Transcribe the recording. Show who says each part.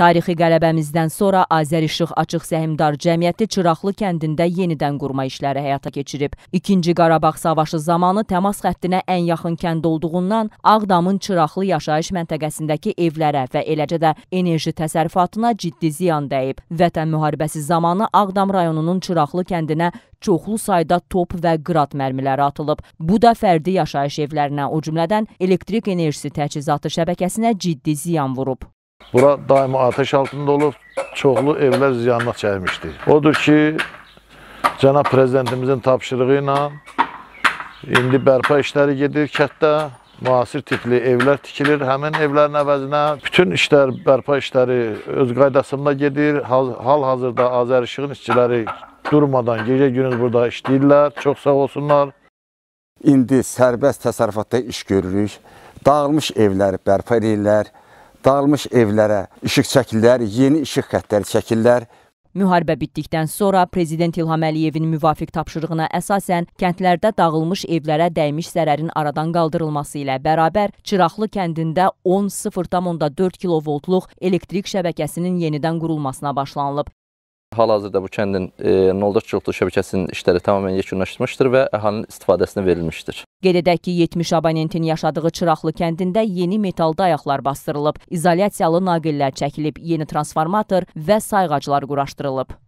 Speaker 1: Tarixi qələbəmizdən sonra Azərişıq Açıq Səhmdar Cəmiyyəti Çıraqlı kəndində yenidən qurma işləri həyata keçirib. İkinci Qarabağ savaşı zamanı təmas xəttinə ən yaxın kənd olduğundan Ağdamın Çıraqlı yaşayış məntəqəsindəki evlərə və eləcə də enerji təsərrüfatına ciddi ziyan dəyib. Vətən müharibəsi zamanı Ağdam rayonunun Çıraqlı kəndinə çoxlu sayda top və qrad mərmiləri atılıb. Bu da fərdi yaşayış evlərinə, o cümlədən elektrik enerjisi təchizatı şəbəkəsinə ciddi ziyan vurub.
Speaker 2: Bura daima atəş altında olub, çoxlu evlər ziyanına çəkmişdi. Odur ki, cənab prezidentimizin tapşırığı ilə indi bərpa işləri gedir kətdə. Müasir tipli evlər tikilir. Həmin evlərin əvəzinə bütün işlər, bərpa işləri öz qaydasında gedir. Hal-hazırda Azərişığın işçiləri durmadan gecə gündüz burada işləyirlər. Çox sağ olsunlar.
Speaker 3: İndi sərbəst təsərrüfatda iş görürük. Dağılmış evləri bərpa edirlər dağılmış evlərə işıq çəkirlər, yeni işıq xətləri çəkirlər.
Speaker 1: Müharibə bitdikdən sonra Prezident İlham Əliyevin müvafiq tapşırığına əsasən kəndlərdə dağılmış evlərə dəymiş zərərin aradan qaldırılması ilə bərabər Çıraqlı kəndində 10.4 kilovoltluq elektrik şəbəkəsinin yenidən qurulmasına başlanılıb.
Speaker 4: Hal-hazırda bu kəndin e, Noldaq Çuxlu şəbəkəsinin işləri tamamilə yekunlaşmışdır və əhalinin istifadəsinə verilmişdir.
Speaker 1: Qeyd edək ki, 70 abonentin yaşadığı Çıraqlı kəndində yeni metal dayaqlar bastırılıb, izolyasiyalı naqillər çəkilib, yeni transformator və sayğaclar quraşdırılıb.